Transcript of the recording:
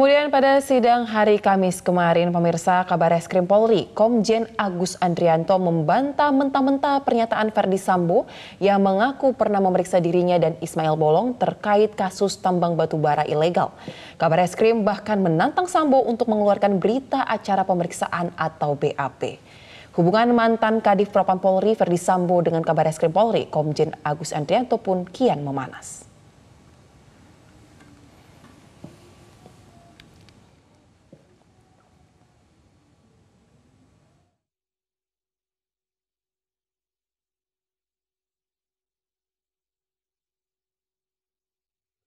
Kemudian pada sidang hari Kamis kemarin, pemirsa kabar eskrim Polri, Komjen Agus Andrianto membantah mentah-mentah pernyataan Verdi Sambo yang mengaku pernah memeriksa dirinya dan Ismail Bolong terkait kasus tambang batu bara ilegal. Kabar eskrim bahkan menantang Sambo untuk mengeluarkan berita acara pemeriksaan atau BAP. Hubungan mantan Kadif Propam Polri Verdi Sambo dengan kabar eskrim Polri, Komjen Agus Andrianto pun kian memanas.